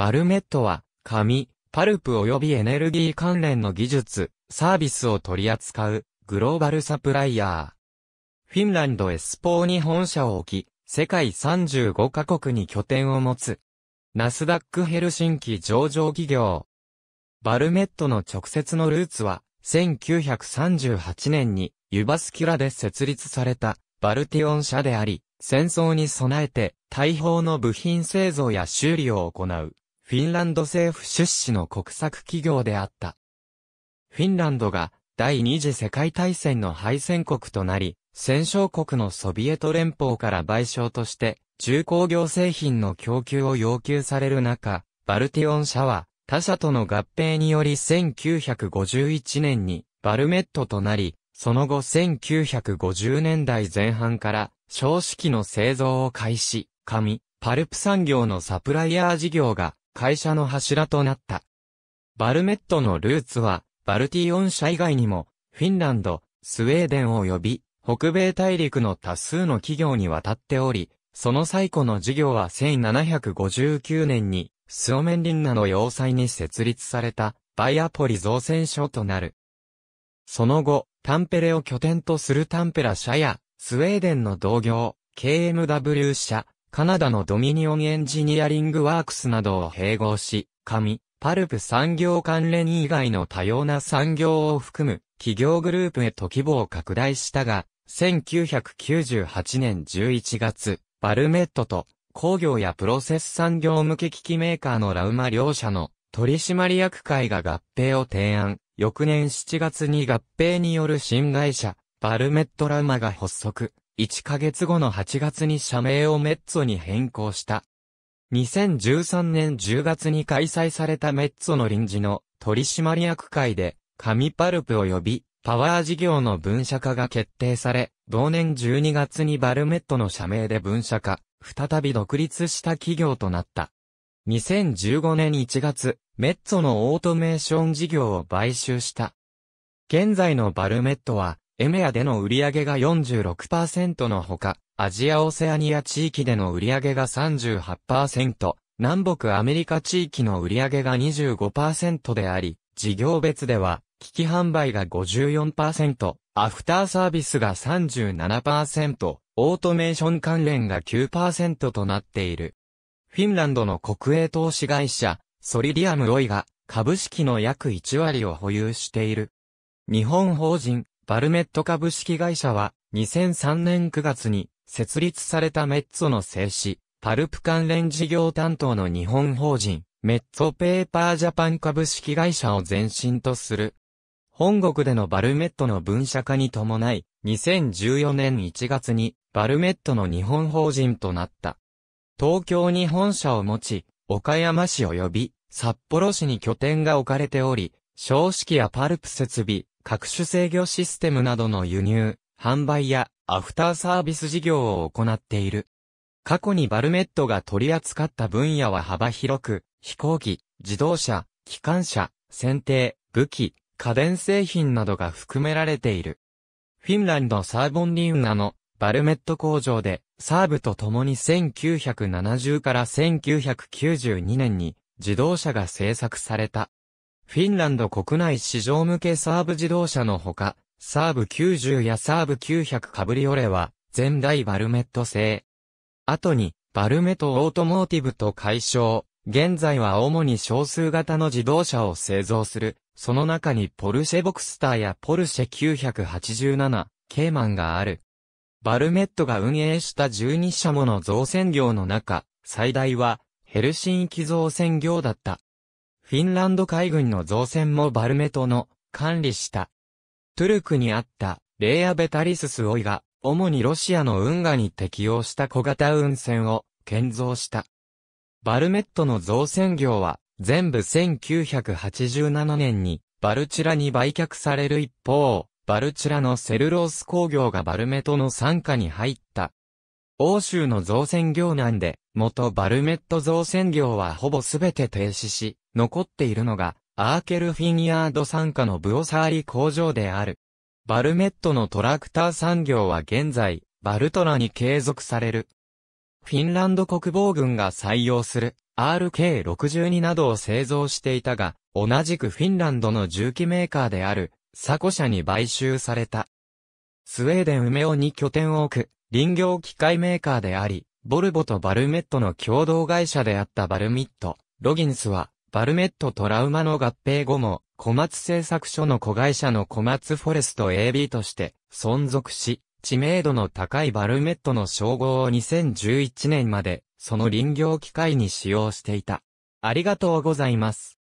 バルメットは、紙、パルプ及びエネルギー関連の技術、サービスを取り扱う、グローバルサプライヤー。フィンランドエスポーに本社を置き、世界35カ国に拠点を持つ。ナスダックヘルシンキ上場企業。バルメットの直接のルーツは、1938年に、ユバスキュラで設立された、バルティオン社であり、戦争に備えて、大砲の部品製造や修理を行う、フィンランド政府出資の国策企業であった。フィンランドが第二次世界大戦の敗戦国となり、戦勝国のソビエト連邦から賠償として重工業製品の供給を要求される中、バルティオン社は他社との合併により1951年にバルメットとなり、その後1950年代前半から少子機の製造を開始、紙、パルプ産業のサプライヤー事業が会社の柱となった。バルメットのルーツは、バルティオン社以外にも、フィンランド、スウェーデン及び、北米大陸の多数の企業に渡っており、その最古の事業は1759年に、スオメンリンナの要塞に設立された、バイアポリ造船所となる。その後、タンペレを拠点とするタンペラ社や、スウェーデンの同業、KMW 社、カナダのドミニオンエンジニアリングワークスなどを併合し、紙、パルプ産業関連以外の多様な産業を含む企業グループへと規模を拡大したが、1998年11月、バルメットと工業やプロセス産業向け機器メーカーのラウマ両社の取締役会が合併を提案。翌年7月に合併による新会社、バルメットラウマが発足。1ヶ月後の8月に社名をメッツォに変更した。2013年10月に開催されたメッツォの臨時の取締役会で、紙パルプを呼び、パワー事業の分社化が決定され、同年12月にバルメットの社名で分社化、再び独立した企業となった。2015年1月、メッツォのオートメーション事業を買収した。現在のバルメットは、エメアでの売上が46%のほか、アジアオセアニア地域での売上が38%、南北アメリカ地域の売上が25%であり、事業別では、機器販売が54%、アフターサービスが37%、オートメーション関連が9%となっている。フィンランドの国営投資会社、ソリディアムロイが株式の約1割を保有している。日本法人、バルメット株式会社は、2003年9月に設立されたメッツォの製紙、パルプ関連事業担当の日本法人、メッツォペーパージャパン株式会社を前身とする。本国でのバルメットの分社化に伴い、2014年1月にバルメットの日本法人となった。東京に本社を持ち、岡山市及び札幌市に拠点が置かれており、正式やパルプ設備、各種制御システムなどの輸入、販売やアフターサービス事業を行っている。過去にバルメットが取り扱った分野は幅広く、飛行機、自動車、機関車、船艇、武器、家電製品などが含められている。フィンランドサーボンリウナのバルメット工場で、サーブと共に1970から1992年に自動車が製作された。フィンランド国内市場向けサーブ自動車のほか、サーブ90やサーブ900カブリオレは、前代バルメット製。後に、バルメットオートモーティブと解消。現在は主に少数型の自動車を製造する。その中にポルシェボクスターやポルシェ987、ケーマンがある。バルメットが運営した12社もの造船業の中、最大はヘルシンキ造船業だった。フィンランド海軍の造船もバルメトの管理した。トゥルクにあったレイア・ベタリススオイが主にロシアの運河に適用した小型運船を建造した。バルメットの造船業は全部1987年にバルチュラに売却される一方、バルチュラのセルロース工業がバルメトの傘下に入った。欧州の造船業んで、元バルメット造船業はほぼすべて停止し、残っているのが、アーケルフィンヤード参加のブオサーリ工場である。バルメットのトラクター産業は現在、バルトラに継続される。フィンランド国防軍が採用する RK62 などを製造していたが、同じくフィンランドの重機メーカーである、サコ社に買収された。スウェーデン梅尾に拠点を置く、林業機械メーカーであり、ボルボとバルメットの共同会社であったバルミット、ロギンスは、バルメットトラウマの合併後も、小松製作所の子会社の小松フォレスト AB として存続し、知名度の高いバルメットの称号を2011年まで、その林業機械に使用していた。ありがとうございます。